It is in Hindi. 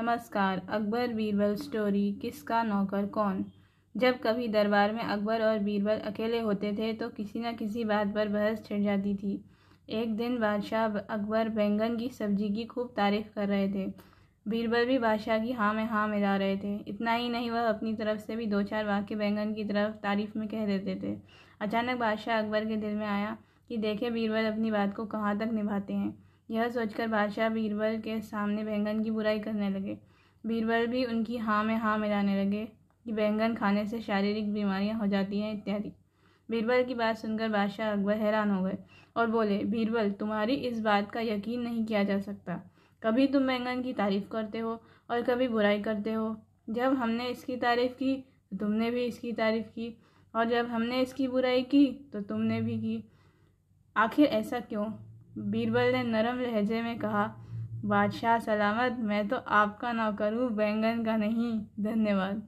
नमस्कार अकबर बीरबल स्टोरी किसका नौकर कौन जब कभी दरबार में अकबर और बीरबल अकेले होते थे तो किसी न किसी बात पर बहस छिड़ जाती थी एक दिन बादशाह अकबर बैंगन की सब्जी की खूब तारीफ कर रहे थे बीरबल भी बादशाह की हाँ में हाँ मिला रहे थे इतना ही नहीं वह अपनी तरफ से भी दो चार वाक्य बैंगन की तरफ तारीफ में कह देते थे अचानक बादशाह अकबर के दिल में आया कि देखे बीरबल अपनी बात को कहाँ तक निभाते हैं यह सोचकर बादशाह बीरबल के सामने बैंगन की बुराई करने लगे बीरबल भी उनकी हाँ में हाँ मिलाने लगे कि बैंगन खाने से शारीरिक बीमारियाँ हो जाती हैं इत्यादि बीरबल की बात सुनकर बादशाह अकबर हैरान हो गए और बोले बीरबल तुम्हारी इस बात का यकीन नहीं किया जा सकता कभी तुम बैंगन की तारीफ़ करते हो और कभी बुराई करते हो जब हमने इसकी तारीफ़ की तो तुमने भी इसकी तारीफ़ की और जब हमने इसकी बुराई की तो तुमने भी की आखिर ऐसा क्यों बीरबल ने नरम लहजे में कहा बादशाह सलामत मैं तो आपका नौकर हूँ बैंगन का नहीं धन्यवाद